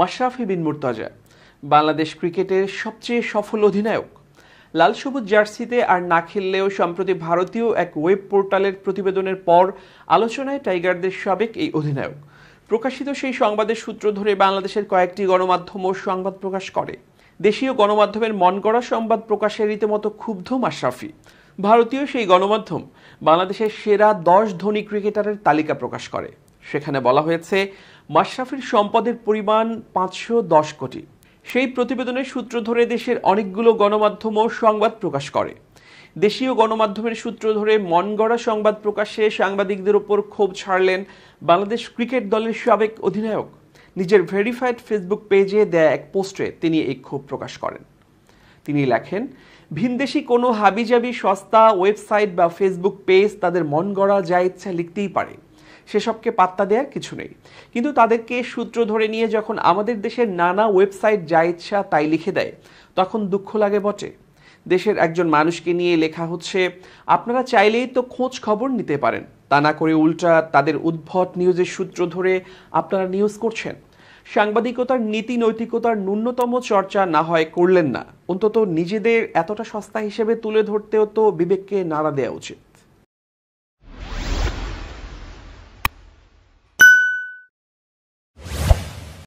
মাশরাফি বিন মুরতাজা বাংলাদেশ ক্রিকেটের সবচেয়ে সফল অধিনায়ক লাল সবুজ জার্সিতে আর না খেললেও সম্প্রতি ভারতীয় এক ওয়েব পোর্টালের প্রতিবেদনের পর আলোচনায় টাইগারদের সাবেক এই অধিনায়ক প্রকাশিত সেই সংবাদের সূত্র ধরে বাংলাদেশের কয়েকটি গণমাধ্যমও সংবাদ প্রকাশ করে দেশীয় গণমাধ্যমের মন গড়া সংবাদ প্রকাশে রীতিমতো ক্ষুব্ধ মাশরাফি ভারতীয় সেই গণমাধ্যম বাংলাদেশের সেরা দশ ধনী ক্রিকেটারের তালিকা প্রকাশ করে সেখানে বলা হয়েছে মাশরাফির সম্পদের পরিমাণ পাঁচশো দশ কোটি সেই প্রতিবেদনের সূত্র ধরে দেশের অনেকগুলো গণমাধ্যমও সংবাদ প্রকাশ করে দেশীয় গণমাধ্যমের সূত্র ধরে মনগড়া সংবাদ প্রকাশে সাংবাদিকদের ওপর ক্ষোভ ছাড়লেন বাংলাদেশ ক্রিকেট দলের সাবেক অধিনায়ক নিজের ভেরিফাইড ফেসবুক পেজে দেয়া এক পোস্টে তিনি এই ক্ষোভ প্রকাশ করেন তিনি লেখেন ভিনদেশি কোনো হাবিজাবি সস্তা ওয়েবসাইট বা ফেসবুক পেজ তাদের মন গড়া যা ইচ্ছা লিখতেই পারে সেসবকে পাত্তা দেওয়ার কিছু নেই কিন্তু তাদেরকে সূত্র ধরে নিয়ে যখন আমাদের দেশের নানা ওয়েবসাইট যা ইচ্ছা তাই লিখে দেয় তখন দুঃখ লাগে বটে দেশের একজন মানুষকে নিয়ে লেখা হচ্ছে আপনারা চাইলেই তো খোঁজ খবর নিতে পারেন তা না করে উল্টা তাদের উদ্ভট নিউজের সূত্র ধরে আপনারা নিউজ করছেন সাংবাদিকতার নীতি নৈতিকতার ন্যূনতম চর্চা না হয় করলেন না অন্তত নিজেদের এতটা সস্তা হিসেবে তুলে ধরতেও তো বিবেককে নাড়া দেওয়া উচিত